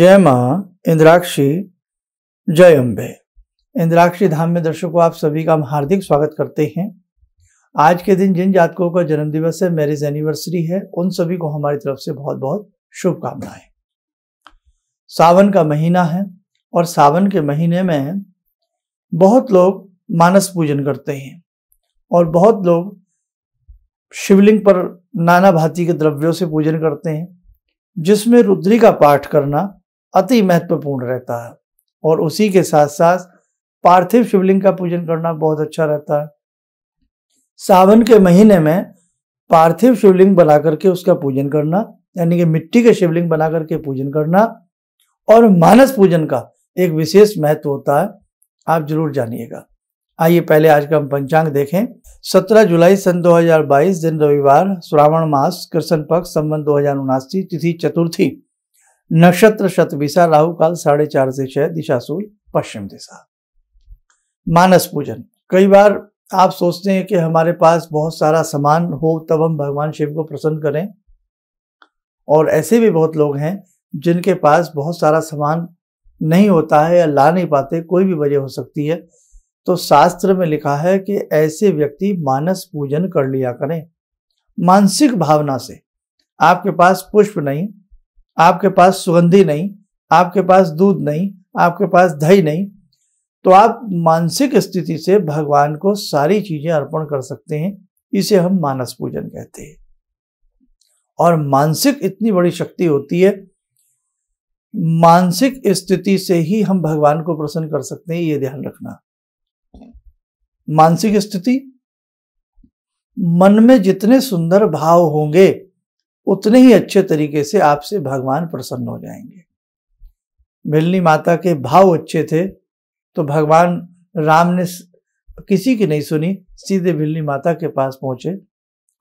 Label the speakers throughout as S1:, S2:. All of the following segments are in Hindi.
S1: जय माँ इंद्राक्षी जय अम्बे इंद्राक्षी धाम में दर्शकों आप सभी का हम हार्दिक स्वागत करते हैं आज के दिन जिन जातकों का जन्मदिवस है मैरिज एनिवर्सरी है उन सभी को हमारी तरफ से बहुत बहुत शुभकामनाएं सावन का महीना है और सावन के महीने में बहुत लोग मानस पूजन करते हैं और बहुत लोग शिवलिंग पर नाना भाती के द्रव्यों से पूजन करते हैं जिसमें रुद्री का पाठ करना अति महत्वपूर्ण रहता है और उसी के साथ साथ पार्थिव शिवलिंग का पूजन करना बहुत अच्छा रहता है सावन के महीने में पार्थिव शिवलिंग बना करके उसका पूजन करना यानी कि मिट्टी के शिवलिंग बना करके पूजन करना और मानस पूजन का एक विशेष महत्व होता है आप जरूर जानिएगा आइए पहले आज का हम पंचांग देखें 17 जुलाई सन 2022 दिन रविवार श्रावण मास कृष्ण पक्ष संबंध दो तिथि चतुर्थी नक्षत्र शतविशा राहु काल साढ़े चार से छह दिशा सूर्य पश्चिम दिशा मानस पूजन कई बार आप सोचते हैं कि हमारे पास बहुत सारा सामान हो तब हम भगवान शिव को प्रसन्न करें और ऐसे भी बहुत लोग हैं जिनके पास बहुत सारा सामान नहीं होता है या ला नहीं पाते कोई भी वजह हो सकती है तो शास्त्र में लिखा है कि ऐसे व्यक्ति मानस पूजन कर लिया करें मानसिक भावना से आपके पास पुष्प नहीं आपके पास सुगंधी नहीं आपके पास दूध नहीं आपके पास दही नहीं तो आप मानसिक स्थिति से भगवान को सारी चीजें अर्पण कर सकते हैं इसे हम मानस पूजन कहते हैं और मानसिक इतनी बड़ी शक्ति होती है मानसिक स्थिति से ही हम भगवान को प्रसन्न कर सकते हैं ये ध्यान रखना मानसिक स्थिति मन में जितने सुंदर भाव होंगे उतने ही अच्छे तरीके से आपसे भगवान प्रसन्न हो जाएंगे मिलनी माता के भाव अच्छे थे तो भगवान राम ने किसी की नहीं सुनी सीधे मिलनी माता के पास पहुंचे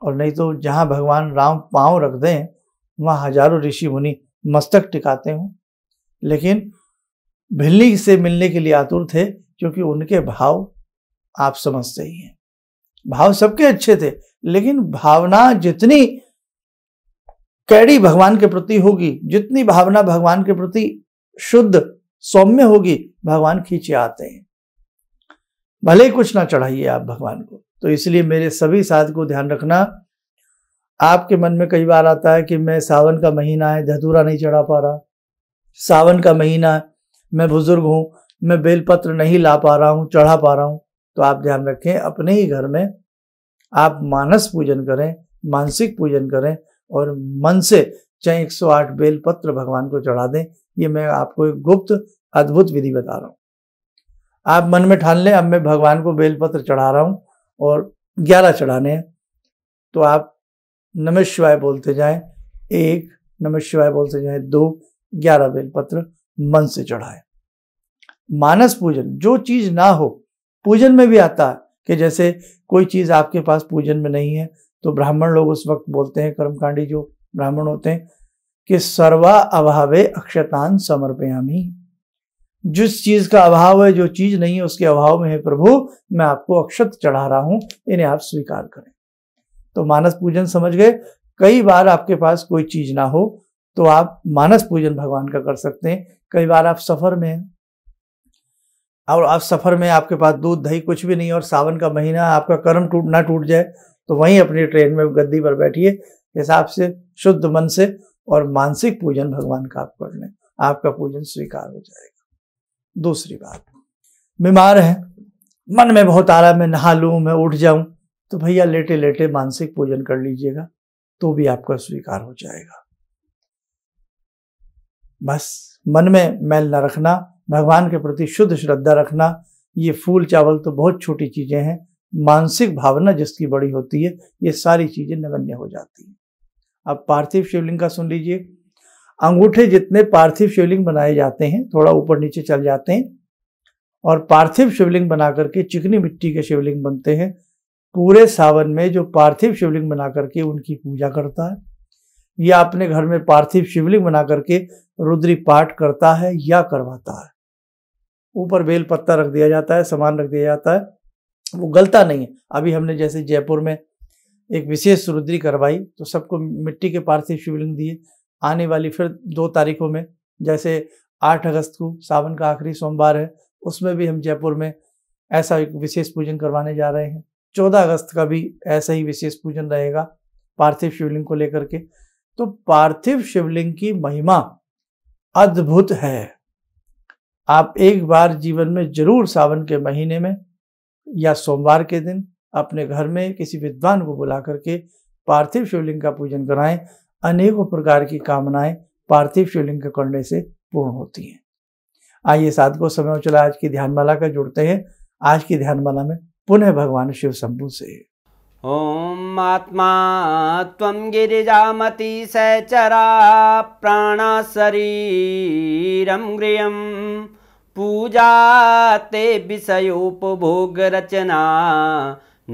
S1: और नहीं तो जहां भगवान राम पांव रख दें वहां हजारों ऋषि मुनि मस्तक टिकाते हों लेकिन भिल्ली से मिलने के लिए आतुर थे क्योंकि उनके भाव आप समझते ही हैं भाव सबके अच्छे थे लेकिन भावना जितनी कैडी भगवान के प्रति होगी जितनी भावना भगवान के प्रति शुद्ध सौम्य होगी भगवान खींचे आते हैं भले कुछ ना चढ़ाइए आप भगवान को तो इसलिए मेरे सभी साथ को ध्यान रखना आपके मन में कई बार आता है कि मैं सावन का महीना है धतूरा नहीं चढ़ा पा रहा सावन का महीना है मैं बुजुर्ग हूँ मैं बेलपत्र नहीं ला पा रहा हूँ चढ़ा पा रहा हूँ तो आप ध्यान रखें अपने ही घर में आप मानस पूजन करें मानसिक पूजन करें और मन से चाहे 108 बेल पत्र भगवान को चढ़ा दें ये मैं आपको एक गुप्त अद्भुत विधि बता रहा हूँ आप मन में ठान लें अब मैं भगवान को बेलपत्र चढ़ा रहा हूँ और ग्यारह चढ़ाने हैं तो आप नमः शिवाय बोलते जाएं एक नमः शिवाय बोलते जाएं दो ग्यारह बेलपत्र मन से चढ़ाएं मानस पूजन जो चीज ना हो पूजन में भी आता है कि जैसे कोई चीज आपके पास पूजन में नहीं है तो ब्राह्मण लोग उस वक्त बोलते हैं कर्मकांडी जो ब्राह्मण होते हैं कि सर्वा अभावे अक्षतान समर्पयामी जिस चीज का अभाव है जो चीज नहीं है उसके अभाव में है प्रभु मैं आपको अक्षत चढ़ा रहा हूं इन्हें आप स्वीकार करें तो मानस पूजन समझ गए कई बार आपके पास कोई चीज ना हो तो आप मानस पूजन भगवान का कर सकते हैं कई बार आप सफर में और आप सफर में आपके पास दूध दही कुछ भी नहीं और सावन का महीना आपका कर्म टूट ना टूट जाए तो वहीं अपनी ट्रेन में गद्दी पर बैठिए हिसाब से शुद्ध मन से और मानसिक पूजन भगवान का आप कर लें आपका पूजन स्वीकार हो जाएगा दूसरी बात बीमार है मन में बहुत आ है मैं नहा लू मैं उठ जाऊं तो भैया लेटे लेटे मानसिक पूजन कर लीजिएगा तो भी आपका स्वीकार हो जाएगा बस मन में मैल न रखना भगवान के प्रति शुद्ध श्रद्धा रखना ये फूल चावल तो बहुत छोटी चीज़ें हैं मानसिक भावना जिसकी बड़ी होती है ये सारी चीजें नगण्य हो जाती हैं आप पार्थिव शिवलिंग का सुन लीजिए अंगूठे जितने पार्थिव शिवलिंग बनाए जाते हैं थोड़ा ऊपर नीचे चल जाते हैं और पार्थिव शिवलिंग बना करके चिकनी मिट्टी के शिवलिंग बनते हैं पूरे सावन में जो पार्थिव शिवलिंग बना करके उनकी पूजा करता है या अपने घर में पार्थिव शिवलिंग बना करके रुद्री पाठ करता है या करवाता है ऊपर बेल पत्ता रख दिया जाता है सामान रख दिया जाता है वो गलता नहीं है अभी हमने जैसे जयपुर में एक विशेष रुद्री करवाई तो सबको मिट्टी के पार्थिव शिवलिंग दिए आने वाली फिर दो तारीखों में जैसे आठ अगस्त को सावन का आखिरी सोमवार है उसमें भी हम जयपुर में ऐसा एक विशेष पूजन करवाने जा रहे हैं चौदह अगस्त का भी ऐसा ही विशेष पूजन रहेगा पार्थिव शिवलिंग को लेकर के तो पार्थिव शिवलिंग की महिमा अद्भुत है आप एक बार जीवन में जरूर सावन के महीने में या सोमवार के दिन अपने घर में किसी विद्वान को बुला करके पार्थिव शिवलिंग का पूजन कराएं अनेकों प्रकार की कामनाएं पार्थिव शिवलिंग के करने से पूर्ण होती हैं आइए को समय चला आज की ध्यानमाला का जुड़ते हैं आज की ध्यानमाला में पुनः भगवान शिव शंभु से
S2: ओम आत्मा त्वं सचरा प्राण प्राणशरीरं गृहम् पूजा ते विषयोपभोगरचना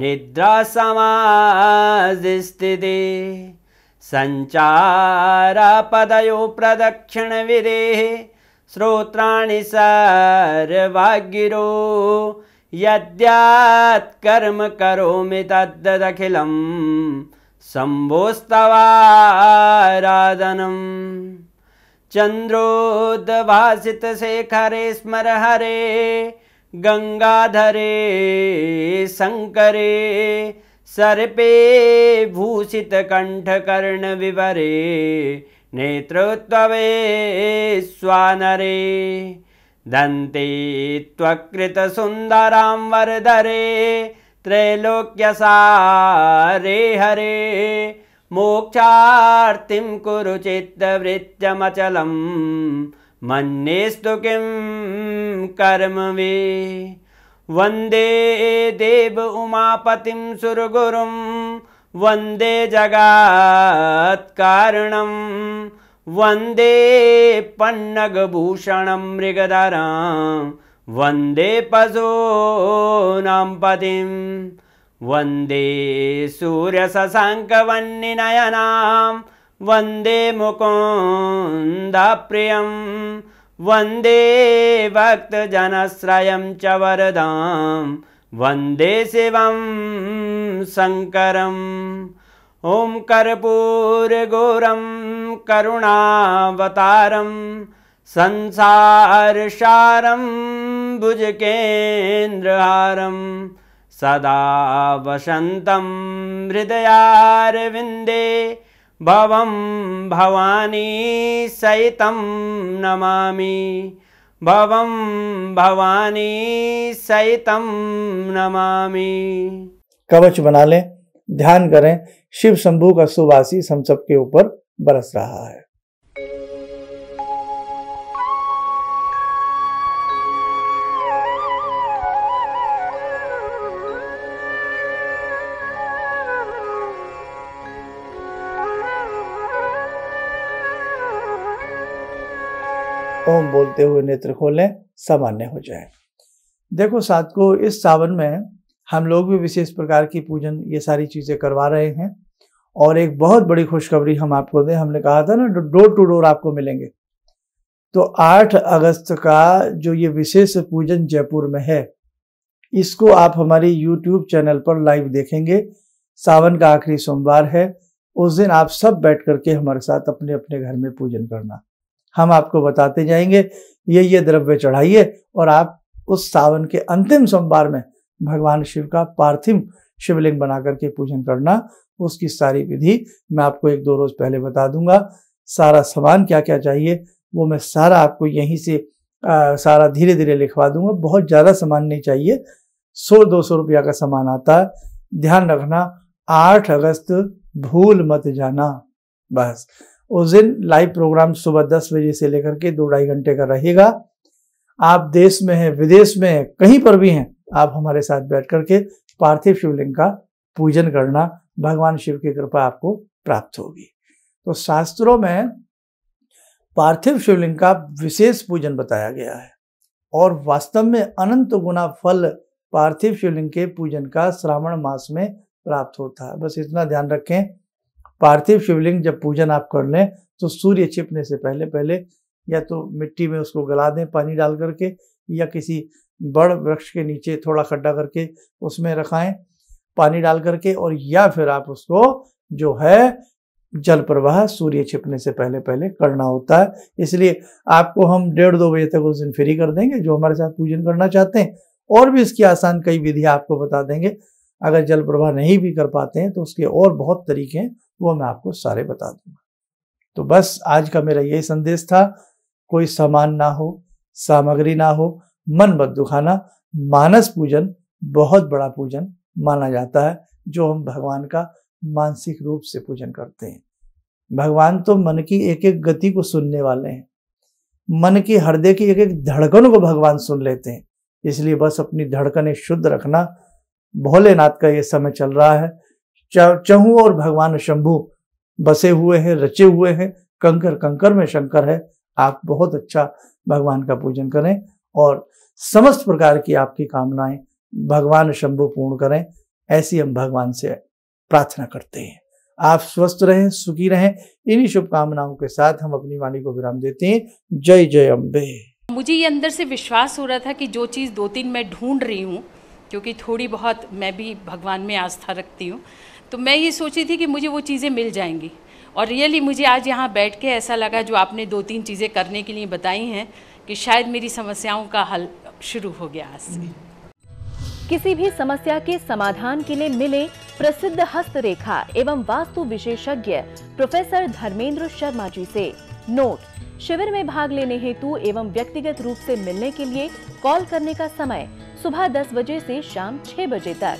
S2: पदयो सञ्चारपदयो प्रदक्षिणविरेः श्रोत्राणि यद्यात् कर्म करोमि तद्दखिलं शम्भोस्तवा चन्द्रोद्भाषितशेखरे स्मर हरे गङ्गाधरे शङ्करे सर्पे भूषितकण्ठकर्णविवरे नेत्रवे स्वानरे दन्ते त्वकृतसुन्दरां वरदरे त्रैलोक्यसारे हरे मोक्षार्तिं कुरु चित्तवृत्तमचलं मन्येस्तु किं कर्म वे वन्दे देव उमापतिं सुरगुरुं वन्दे जगात्कारणं वन्दे पन्नगभूषणं मृगधरां वन्दे पशूनां पतिम् वन्दे सूर्यशशाङ्कवन्निनयनां वन्दे मुकुन्दप्रियं वन्दे भक्तजनश्रयं च वरदां वन्दे शिवं शङ्करम् ॐ कर्पूरगुरं करुणावतारं संसारसारं भुजकेन्द्रहारम् सदा वसन्तं हृदयारविन्दे भव भवानी सहित नमामि भव भवानी सहित नमामि
S1: कवच बना लें ध्यान करें शिव शंभू का सुवासी हम सबके ऊपर बरस रहा है ओम बोलते हुए नेत्र खोलें सामान्य हो जाए देखो को इस सावन में हम लोग भी विशेष प्रकार की पूजन ये सारी चीज़ें करवा रहे हैं और एक बहुत बड़ी खुशखबरी हम आपको दें हमने कहा था ना डोर टू डोर आपको मिलेंगे तो 8 अगस्त का जो ये विशेष पूजन जयपुर में है इसको आप हमारी यूट्यूब चैनल पर लाइव देखेंगे सावन का आखिरी सोमवार है उस दिन आप सब बैठ करके हमारे साथ अपने अपने घर में पूजन करना हम आपको बताते जाएंगे ये ये द्रव्य चढ़ाइए और आप उस सावन के अंतिम सोमवार में भगवान शिव का पार्थिव शिवलिंग बना करके पूजन करना उसकी सारी विधि मैं आपको एक दो रोज पहले बता दूंगा सारा सामान क्या क्या चाहिए वो मैं सारा आपको यहीं से आ, सारा धीरे धीरे लिखवा दूंगा बहुत ज़्यादा सामान नहीं चाहिए सौ दो सौ रुपया का सामान आता है ध्यान रखना आठ अगस्त भूल मत जाना बस उस दिन लाइव प्रोग्राम सुबह दस बजे से लेकर के दो ढाई घंटे का रहेगा आप देश में हैं विदेश में हैं कहीं पर भी हैं आप हमारे साथ बैठ करके पार्थिव शिवलिंग का पूजन करना भगवान शिव की कृपा आपको प्राप्त होगी तो शास्त्रों में पार्थिव शिवलिंग का विशेष पूजन बताया गया है और वास्तव में अनंत गुना फल पार्थिव शिवलिंग के पूजन का श्रावण मास में प्राप्त होता है बस इतना ध्यान रखें पार्थिव शिवलिंग जब पूजन आप कर लें तो सूर्य छिपने से पहले पहले या तो मिट्टी में उसको गला दें पानी डाल करके या किसी बड़ वृक्ष के नीचे थोड़ा खड्डा करके उसमें रखाएं पानी डाल करके और या फिर आप उसको जो है जल प्रवाह सूर्य छिपने से पहले पहले करना होता है इसलिए आपको हम डेढ़ दो बजे तक उस दिन फ्री कर देंगे जो हमारे साथ पूजन करना चाहते हैं और भी इसकी आसान कई विधियाँ आपको बता देंगे अगर जल प्रवाह नहीं भी कर पाते हैं तो उसके और बहुत तरीके हैं वो मैं आपको सारे बता दूंगा तो बस आज का मेरा यही संदेश था कोई सामान ना हो सामग्री ना हो मन मत दुखाना मानस पूजन बहुत बड़ा पूजन माना जाता है जो हम भगवान का मानसिक रूप से पूजन करते हैं भगवान तो मन की एक एक गति को सुनने वाले हैं मन की हृदय की एक एक धड़कन को भगवान सुन लेते हैं इसलिए बस अपनी धड़कनें शुद्ध रखना भोलेनाथ का ये समय चल रहा है चहु और भगवान शंभु बसे हुए हैं रचे हुए हैं कंकर कंकर में शंकर है आप बहुत अच्छा भगवान का पूजन करें और समस्त प्रकार की आपकी कामनाएं भगवान शंभु पूर्ण करें ऐसी हम भगवान से प्रार्थना करते हैं आप स्वस्थ रहें सुखी रहें इन्हीं शुभकामनाओं के साथ हम अपनी वाणी को विराम देते हैं जय जय अम्बे मुझे ये अंदर से विश्वास हो रहा था कि जो चीज़ दो तीन मैं ढूंढ रही हूँ क्योंकि थोड़ी बहुत मैं भी भगवान में आस्था रखती हूँ तो मैं ये सोची थी कि मुझे वो चीज़ें मिल जाएंगी और रियली मुझे आज यहाँ बैठ के ऐसा लगा जो आपने दो तीन चीज़ें करने के लिए बताई हैं कि शायद मेरी समस्याओं का हल शुरू हो गया आज से किसी भी समस्या के समाधान के लिए मिले प्रसिद्ध हस्तरेखा एवं वास्तु विशेषज्ञ प्रोफेसर धर्मेंद्र शर्मा जी से नोट शिविर में भाग लेने हेतु एवं व्यक्तिगत रूप से मिलने के लिए कॉल करने का समय सुबह 10 बजे से शाम 6 बजे तक